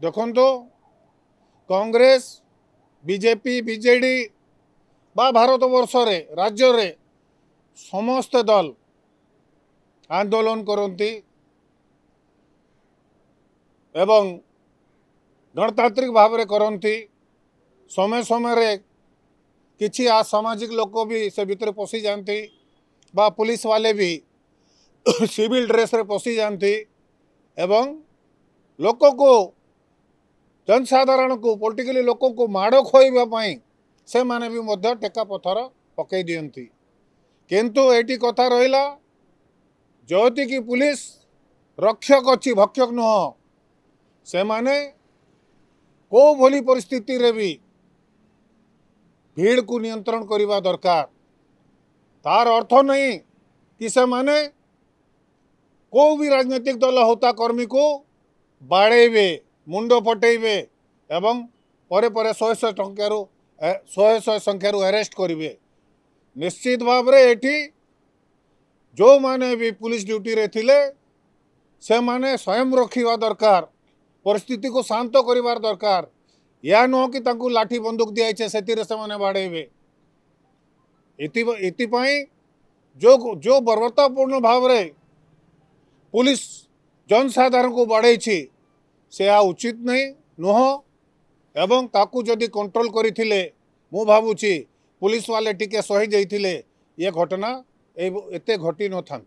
देखो तो, Congress BJP BJD बा भारत बर्षरे राज्य समस्त दल आंदोलन करती एवं गणतांत्रिक भाव करती समय समय रे कि असामाजिक लोक भी से भर पशि जाती बा पुलिस वाले भी सिविल ड्रेस रे पशि जाती लोक को जनसाधारण को पॉलिटिकली लोक को माड़ खुआवाई से माने भी मध्य टेका पथर पकई दिखती किंतु ये कथा रहा जो कि पुलिस रक्षक अच्छी भक्षक नुह से माने को भली परिस्थिति रे भी भीड़ को नियंत्रण करवा दरकार तार अर्थ नहीं कि से माने को भी राजनीतिक दल होता कर्मी को बाड़े मुंड पटेबे एवं परे शहे शहे टू शहे शहे संख्यार अरेस्ट करेंगे निश्चित भाव ये जो माने भी पुलिस ड्यूटी रे से मैंने स्वयं रखा दरकार परिस्थित को शांत कर दरकार या नुह कि लाठी बंदूक दिखे से बाड़े इतिपाई जो जो बर्बरतापूर्ण भाव पुलिस जनसाधारण को बाड़ी તે આ ઉચિત નહી નો હો અને તાકુ જોદી કંટ્રોલ કરી થીલે મો ভাবુચી પોલીસ વાલે ટીકે સોહી જઈ થીલે એ ઘટના એતે ઘટી નો થાત